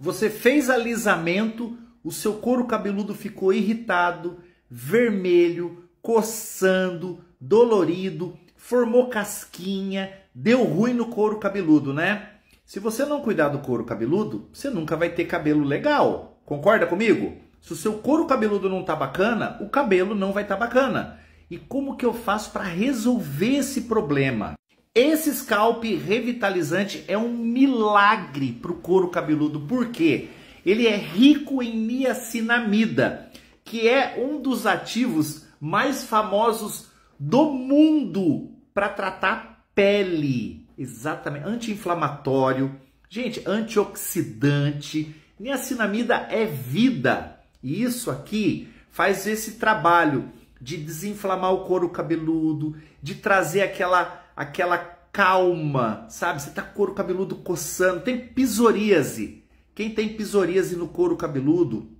Você fez alisamento, o seu couro cabeludo ficou irritado, vermelho, coçando, dolorido, formou casquinha, deu ruim no couro cabeludo, né? Se você não cuidar do couro cabeludo, você nunca vai ter cabelo legal. Concorda comigo? Se o seu couro cabeludo não tá bacana, o cabelo não vai estar tá bacana. E como que eu faço para resolver esse problema? Esse scalp revitalizante é um milagre para o couro cabeludo, porque ele é rico em niacinamida, que é um dos ativos mais famosos do mundo para tratar pele. Exatamente, anti-inflamatório, gente, antioxidante. Niacinamida é vida. E isso aqui faz esse trabalho de desinflamar o couro cabeludo, de trazer aquela aquela calma, sabe? Você tá com o couro cabeludo coçando, tem psoríase. Quem tem psoríase no couro cabeludo,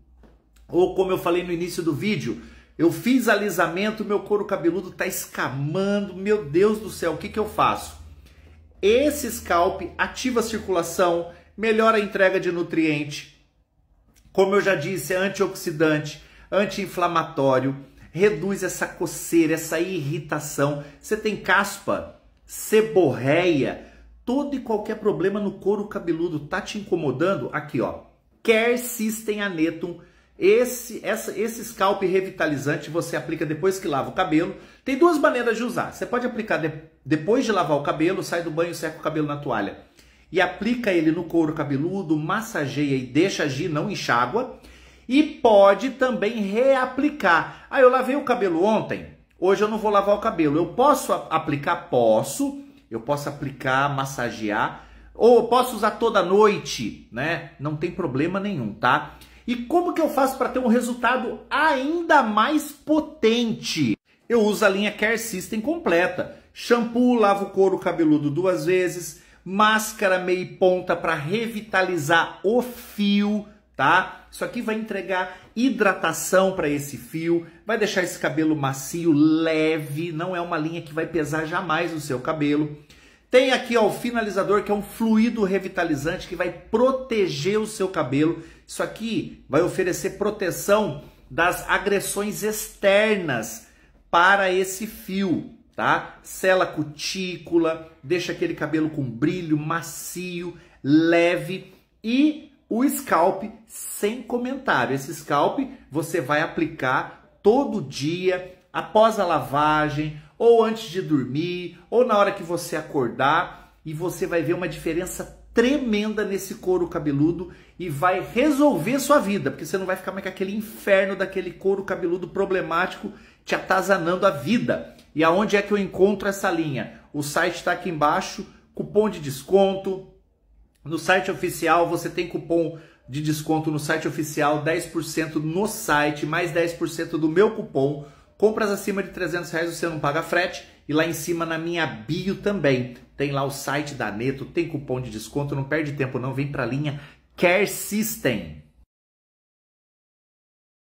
ou como eu falei no início do vídeo, eu fiz alisamento, meu couro cabeludo tá escamando, meu Deus do céu, o que que eu faço? Esse scalp ativa a circulação, melhora a entrega de nutriente. Como eu já disse, é antioxidante, anti-inflamatório reduz essa coceira, essa irritação. Você tem caspa, seborreia, todo e qualquer problema no couro cabeludo tá te incomodando? Aqui, ó. Quer System Anetum. Esse, essa, esse scalp revitalizante você aplica depois que lava o cabelo. Tem duas maneiras de usar. Você pode aplicar de, depois de lavar o cabelo, sai do banho, seca o cabelo na toalha e aplica ele no couro cabeludo, massageia e deixa agir, não enxágua. E pode também reaplicar. Ah, eu lavei o cabelo ontem, hoje eu não vou lavar o cabelo. Eu posso aplicar? Posso. Eu posso aplicar, massagear. Ou posso usar toda noite, né? Não tem problema nenhum, tá? E como que eu faço para ter um resultado ainda mais potente? Eu uso a linha Care System completa. Shampoo, lavo o couro cabeludo duas vezes, máscara meia ponta para revitalizar o fio, tá? Isso aqui vai entregar hidratação para esse fio, vai deixar esse cabelo macio, leve, não é uma linha que vai pesar jamais no seu cabelo. Tem aqui ó, o finalizador, que é um fluido revitalizante que vai proteger o seu cabelo. Isso aqui vai oferecer proteção das agressões externas para esse fio, tá? Sela cutícula, deixa aquele cabelo com brilho, macio, leve e o scalp sem comentário. Esse scalp você vai aplicar todo dia, após a lavagem, ou antes de dormir, ou na hora que você acordar, e você vai ver uma diferença tremenda nesse couro cabeludo e vai resolver sua vida, porque você não vai ficar mais com aquele inferno daquele couro cabeludo problemático te atazanando a vida. E aonde é que eu encontro essa linha? O site está aqui embaixo, cupom de desconto, no site oficial você tem cupom de desconto no site oficial, 10% no site, mais 10% do meu cupom. Compras acima de 300 reais você não paga frete. E lá em cima na minha bio também tem lá o site da Neto, tem cupom de desconto, não perde tempo não, vem para a linha Care System.